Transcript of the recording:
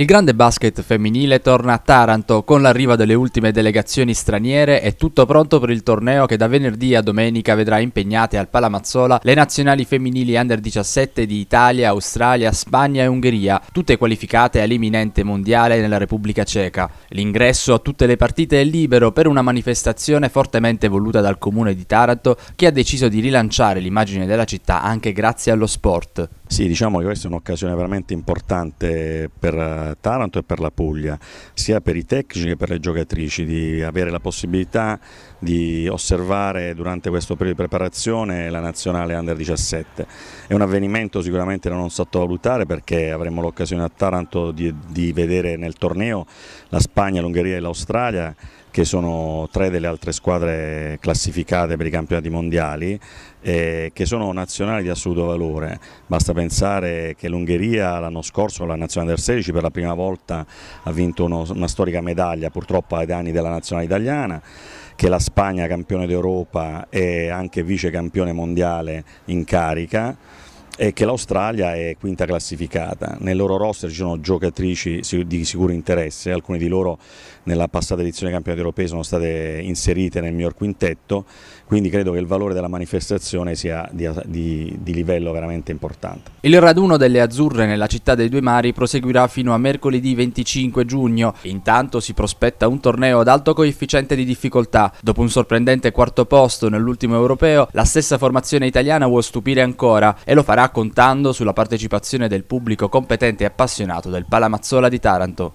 Il grande basket femminile torna a Taranto con l'arrivo delle ultime delegazioni straniere e tutto pronto per il torneo che da venerdì a domenica vedrà impegnate al Palamazzola le nazionali femminili under 17 di Italia, Australia, Spagna e Ungheria, tutte qualificate all'imminente mondiale nella Repubblica Ceca. L'ingresso a tutte le partite è libero per una manifestazione fortemente voluta dal comune di Taranto che ha deciso di rilanciare l'immagine della città anche grazie allo sport. Sì, diciamo che questa è un'occasione veramente importante per eh, Taranto e per la Puglia, sia per i tecnici che per le giocatrici, di avere la possibilità di osservare durante questo periodo di preparazione la nazionale Under 17. È un avvenimento sicuramente da non sottovalutare perché avremo l'occasione a Taranto di, di vedere nel torneo la Spagna, l'Ungheria e l'Australia che sono tre delle altre squadre classificate per i campionati mondiali, eh, che sono nazionali di assoluto valore. Basta pensare che l'Ungheria l'anno scorso, la nazionale del 16, per la prima volta ha vinto uno, una storica medaglia, purtroppo ai danni della nazionale italiana che la Spagna campione d'Europa e anche vice campione mondiale in carica è che l'Australia è quinta classificata, nel loro roster ci sono giocatrici di sicuro interesse, alcune di loro nella passata edizione del campionato europeo sono state inserite nel miglior quintetto, quindi credo che il valore della manifestazione sia di, di, di livello veramente importante. Il raduno delle azzurre nella città dei due mari proseguirà fino a mercoledì 25 giugno, intanto si prospetta un torneo ad alto coefficiente di difficoltà, dopo un sorprendente quarto posto nell'ultimo europeo, la stessa formazione italiana vuol stupire ancora e lo farà conterà contando sulla partecipazione del pubblico competente e appassionato del Palamazzola di Taranto.